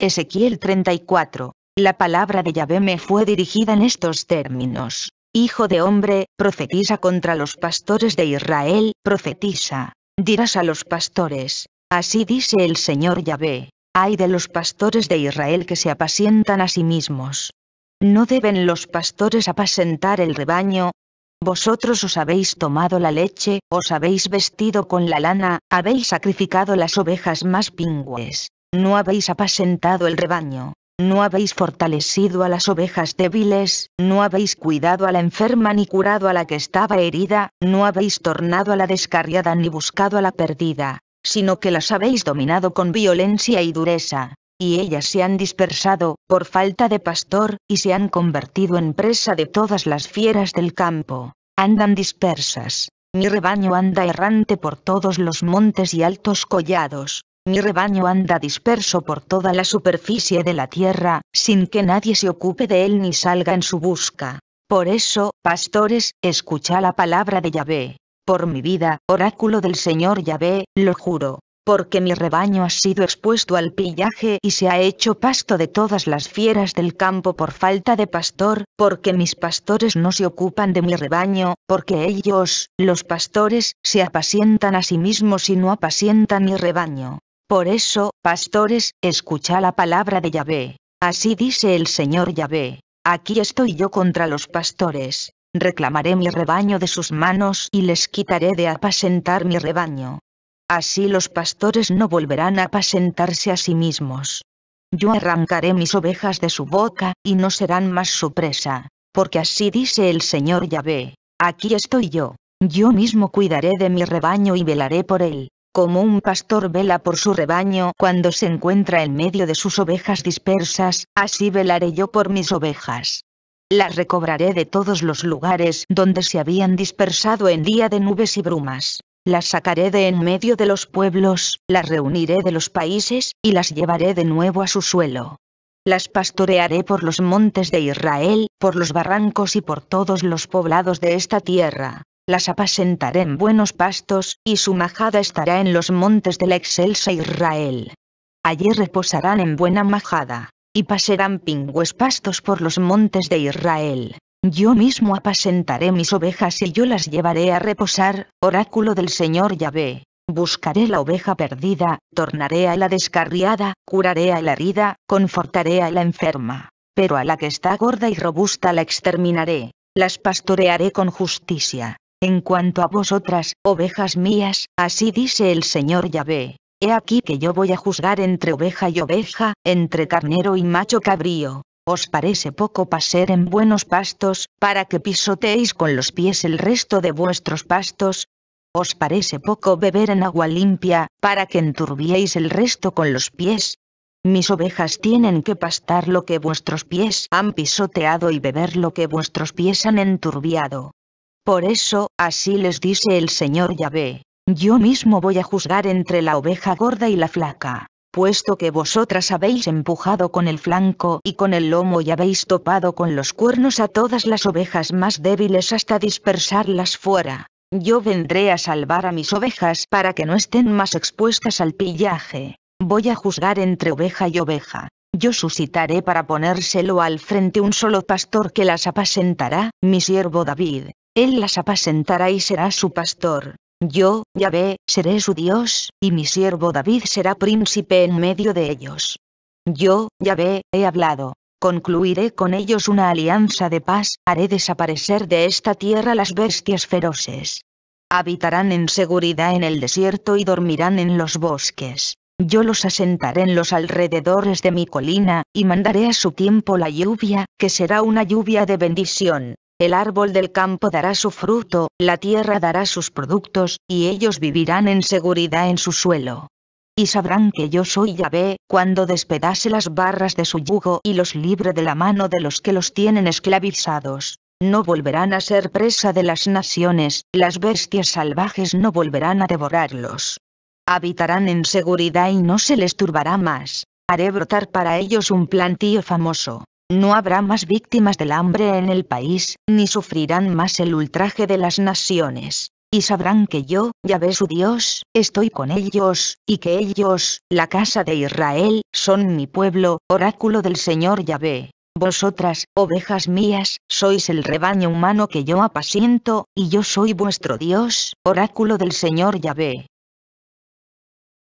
Ezequiel 34. La palabra de Yahvé me fue dirigida en estos términos. Hijo de hombre, profetiza contra los pastores de Israel, profetiza. Dirás a los pastores, así dice el Señor Yahvé, ay de los pastores de Israel que se apacientan a sí mismos. ¿No deben los pastores apacentar el rebaño? Vosotros os habéis tomado la leche, os habéis vestido con la lana, habéis sacrificado las ovejas más pingües. No habéis apacentado el rebaño, no habéis fortalecido a las ovejas débiles, no habéis cuidado a la enferma ni curado a la que estaba herida, no habéis tornado a la descarriada ni buscado a la perdida, sino que las habéis dominado con violencia y dureza, y ellas se han dispersado, por falta de pastor, y se han convertido en presa de todas las fieras del campo, andan dispersas. Mi rebaño anda errante por todos los montes y altos collados, mi rebaño anda disperso por toda la superficie de la tierra, sin que nadie se ocupe de él ni salga en su busca. Por eso, pastores, escucha la palabra de Yahvé. Por mi vida, oráculo del Señor Yahvé, lo juro, porque mi rebaño ha sido expuesto al pillaje y se ha hecho pasto de todas las fieras del campo por falta de pastor, porque mis pastores no se ocupan de mi rebaño, porque ellos, los pastores, se apacientan a sí mismos y no apacientan mi rebaño. Por eso, pastores, escucha la palabra de Yahvé. Así dice el Señor Yahvé. Aquí estoy yo contra los pastores. Reclamaré mi rebaño de sus manos y les quitaré de apacentar mi rebaño. Así los pastores no volverán a apacentarse a sí mismos. Yo arrancaré mis ovejas de su boca, y no serán más su presa, porque así dice el Señor Yahvé, aquí estoy yo, yo mismo cuidaré de mi rebaño y velaré por él, como un pastor vela por su rebaño cuando se encuentra en medio de sus ovejas dispersas, así velaré yo por mis ovejas. Las recobraré de todos los lugares donde se habían dispersado en día de nubes y brumas. Las sacaré de en medio de los pueblos, las reuniré de los países, y las llevaré de nuevo a su suelo. Las pastorearé por los montes de Israel, por los barrancos y por todos los poblados de esta tierra las apacentaré en buenos pastos, y su majada estará en los montes de la excelsa Israel. Allí reposarán en buena majada, y pasarán pingües pastos por los montes de Israel. Yo mismo apacentaré mis ovejas y yo las llevaré a reposar, oráculo del Señor Yahvé. Buscaré la oveja perdida, tornaré a la descarriada, curaré a la herida, confortaré a la enferma. Pero a la que está gorda y robusta la exterminaré, las pastorearé con justicia, en cuanto a vosotras, ovejas mías, así dice el Señor Yahvé, He aquí que yo voy a juzgar entre oveja y oveja, entre carnero y macho cabrío. ¿Os parece poco pasar en buenos pastos, para que pisoteéis con los pies el resto de vuestros pastos? ¿Os parece poco beber en agua limpia, para que enturbiéis el resto con los pies? Mis ovejas tienen que pastar lo que vuestros pies han pisoteado y beber lo que vuestros pies han enturbiado. Por eso, así les dice el Señor Yahvé, yo mismo voy a juzgar entre la oveja gorda y la flaca, puesto que vosotras habéis empujado con el flanco y con el lomo y habéis topado con los cuernos a todas las ovejas más débiles hasta dispersarlas fuera. Yo vendré a salvar a mis ovejas para que no estén más expuestas al pillaje. Voy a juzgar entre oveja y oveja. Yo suscitaré para ponérselo al frente un solo pastor que las apacentará, mi siervo David, él las apacentará y será su pastor. Yo, Yahvé, seré su Dios, y mi siervo David será príncipe en medio de ellos. Yo, Yahvé, he hablado. Concluiré con ellos una alianza de paz, haré desaparecer de esta tierra las bestias feroces. Habitarán en seguridad en el desierto y dormirán en los bosques. Yo los asentaré en los alrededores de mi colina, y mandaré a su tiempo la lluvia, que será una lluvia de bendición, el árbol del campo dará su fruto, la tierra dará sus productos, y ellos vivirán en seguridad en su suelo. Y sabrán que yo soy Yahvé, cuando despedase las barras de su yugo y los libre de la mano de los que los tienen esclavizados. No volverán a ser presa de las naciones, las bestias salvajes no volverán a devorarlos. Habitarán en seguridad y no se les turbará más. Haré brotar para ellos un plantío famoso, no habrá más víctimas del hambre en el país, ni sufrirán más el ultraje de las naciones. Y sabrán que yo, Yahvé su Dios, estoy con ellos, y que ellos, la casa de Israel, son mi pueblo, oráculo del Señor Yahvé. Vosotras, ovejas mías, sois el rebaño humano que yo apaciento, y yo soy vuestro Dios, oráculo del Señor Yahvé.